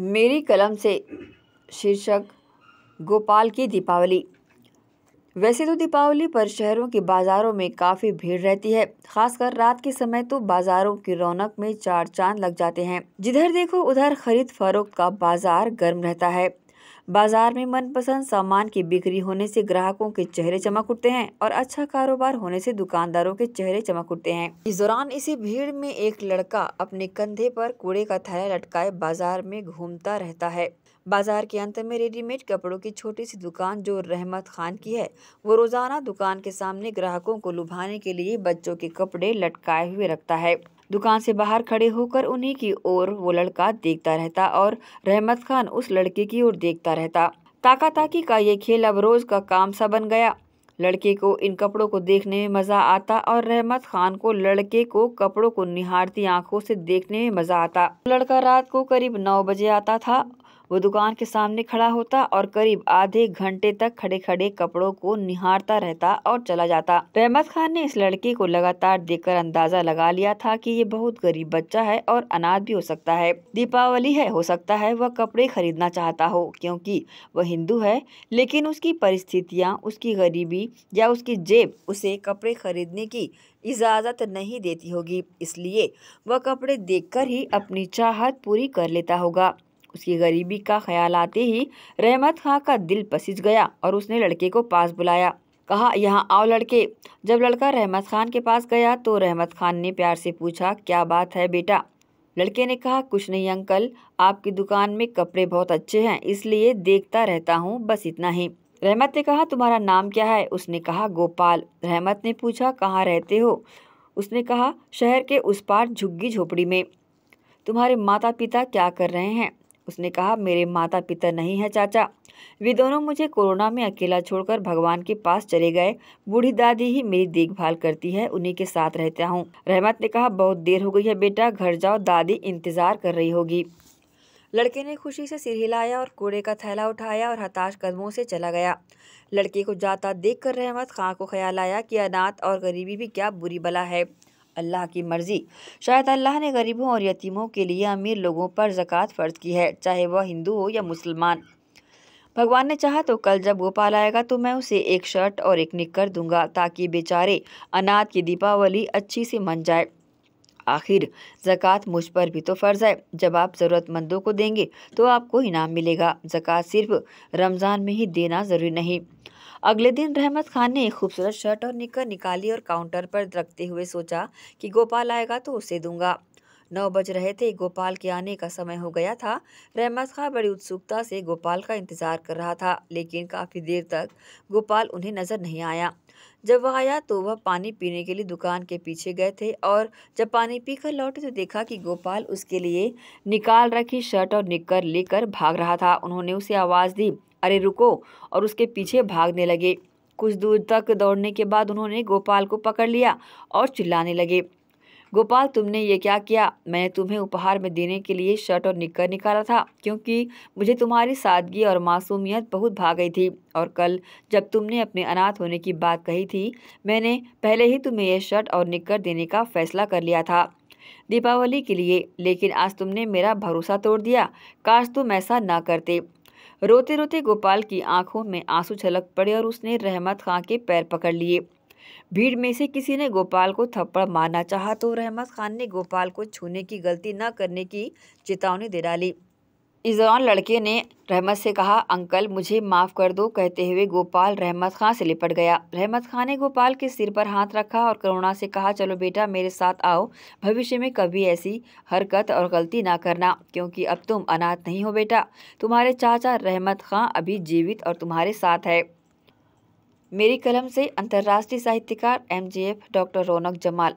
मेरी कलम से शीर्षक गोपाल की दीपावली वैसे तो दीपावली पर शहरों के बाज़ारों में काफ़ी भीड़ रहती है खासकर रात के समय तो बाज़ारों की रौनक में चार चांद लग जाते हैं जिधर देखो उधर खरीद फरोख्त का बाज़ार गर्म रहता है बाजार में मनपसंद सामान की बिक्री होने से ग्राहकों के चेहरे चमक उठते हैं और अच्छा कारोबार होने से दुकानदारों के चेहरे चमक उठते हैं इस दौरान इसी भीड़ में एक लड़का अपने कंधे पर कूड़े का थैला लटकाए बाजार में घूमता रहता है बाजार के अंत में रेडीमेड कपड़ों की छोटी सी दुकान जो रहमत खान की है वो रोजाना दुकान के सामने ग्राहकों को लुभाने के लिए बच्चों के कपड़े लटकाए हुए रखता है दुकान से बाहर खड़े होकर उन्हीं की ओर वो लड़का देखता रहता और रहमत खान उस लड़के की ओर देखता रहता ताका ताकी का ये खेल अब रोज़ का काम सा बन गया लड़के को इन कपड़ों को देखने में मज़ा आता और रहमत खान को लड़के को कपड़ों को निहारती आंखों से देखने में मज़ा आता लड़का रात को करीब नौ बजे आता था वो दुकान के सामने खड़ा होता और करीब आधे घंटे तक खड़े खड़े कपड़ों को निहारता रहता और चला जाता रहमत खान ने इस लड़के को लगातार देखकर अंदाजा लगा लिया था कि ये बहुत गरीब बच्चा है और अनाथ भी हो सकता है दीपावली है हो सकता है वह कपड़े खरीदना चाहता हो क्योंकि वह हिंदू है लेकिन उसकी परिस्थितियाँ उसकी गरीबी या उसकी जेब उसे कपड़े खरीदने की इजाज़त नहीं देती होगी इसलिए वह कपड़े देखकर ही अपनी चाहत पूरी कर लेता होगा उसकी गरीबी का ख्याल आते ही रहमत खां का दिल पसिज गया और उसने लड़के को पास बुलाया कहा यहाँ आओ लड़के जब लड़का रहमत खान के पास गया तो रहमत खान ने प्यार से पूछा क्या बात है बेटा लड़के ने कहा कुछ नहीं अंकल आपकी दुकान में कपड़े बहुत अच्छे हैं इसलिए देखता रहता हूँ बस इतना ही रहमत ने कहा तुम्हारा नाम क्या है उसने कहा गोपाल रहमत ने पूछा कहाँ रहते हो उसने कहा शहर के उस पार झुग्गी झोपड़ी में तुम्हारे माता पिता क्या कर रहे हैं उसने कहा मेरे माता पिता नहीं हैं चाचा वे दोनों मुझे कोरोना में अकेला छोड़कर भगवान के पास चले गए बूढ़ी दादी ही मेरी देखभाल करती है उन्हीं के साथ रहता हूँ रहमत ने कहा बहुत देर हो गई है बेटा घर जाओ दादी इंतज़ार कर रही होगी लड़के ने खुशी से सिर हिलाया और कूड़े का थैला उठाया और हताश कदमों से चला गया लड़के को जाता देखकर रहमत खां को ख्याल आया कि अनाथ और गरीबी भी क्या बुरी बला है अल्लाह की मर्ज़ी शायद अल्लाह ने गरीबों और यतीमों के लिए अमीर लोगों पर ज़क़़त फ़र्ज की है चाहे वह हिंदू हो या मुसलमान भगवान ने चाहा तो कल जब गोपाल आएगा तो मैं उसे एक शर्ट और एक निकर दूंगा ताकि बेचारे अनाथ की दीपावली अच्छी से मन जाए आखिर जक़ात मुझ पर भी तो फ़र्ज़ है जब आप ज़रूरतमंदों को देंगे तो आपको इनाम मिलेगा जक़ात सिर्फ रमज़ान में ही देना ज़रूरी नहीं अगले दिन रहमत खान ने एक खूबसूरत शर्ट और निकर निकाली और काउंटर पर रखते हुए सोचा कि गोपाल आएगा तो उसे दूंगा नौ बज रहे थे गोपाल के आने का समय हो गया था रहमत खां बड़ी उत्सुकता से गोपाल का इंतज़ार कर रहा था लेकिन काफ़ी देर तक गोपाल उन्हें नज़र नहीं आया जब वह आया तो वह पानी पीने के लिए दुकान के पीछे गए थे और जब पानी पीकर लौटे तो देखा कि गोपाल उसके लिए निकाल रखी शर्ट और निक्कर लेकर भाग रहा था उन्होंने उसे आवाज़ दी अरे रुको और उसके पीछे भागने लगे कुछ दूर तक दौड़ने के बाद उन्होंने गोपाल को पकड़ लिया और चिल्लाने लगे गोपाल तुमने ये क्या किया मैंने तुम्हें उपहार में देने के लिए शर्ट और निक्कर निकाला था क्योंकि मुझे तुम्हारी सादगी और मासूमियत बहुत भा गई थी और कल जब तुमने अपने अनाथ होने की बात कही थी मैंने पहले ही तुम्हें यह शर्ट और निक्कर देने का फैसला कर लिया था दीपावली के लिए लेकिन आज तुमने मेरा भरोसा तोड़ दिया काश तुम ऐसा ना करते रोते रोते गोपाल की आंखों में आंसू छलक पड़े और उसने रहमत खां के पैर पकड़ लिए भीड़ में से किसी ने गोपाल को थप्पड़ मारना चाहा तो रहमत खान ने गोपाल को छूने की गलती न करने की चेतावनी दे डाली इस दौरान लड़के ने रहमत से कहा अंकल मुझे माफ़ कर दो कहते हुए गोपाल रहमत ख़ान से लिपट गया रहमत ख़ान ने गोपाल के सिर पर हाथ रखा और करुणा से कहा चलो बेटा मेरे साथ आओ भविष्य में कभी ऐसी हरकत और गलती ना करना क्योंकि अब तुम अनाथ नहीं हो बेटा तुम्हारे चाचा रहमत खां अभी जीवित और तुम्हारे साथ है मेरी कलम से अंतर्राष्ट्रीय साहित्यकार एमजीएफ डॉक्टर रौनक जमाल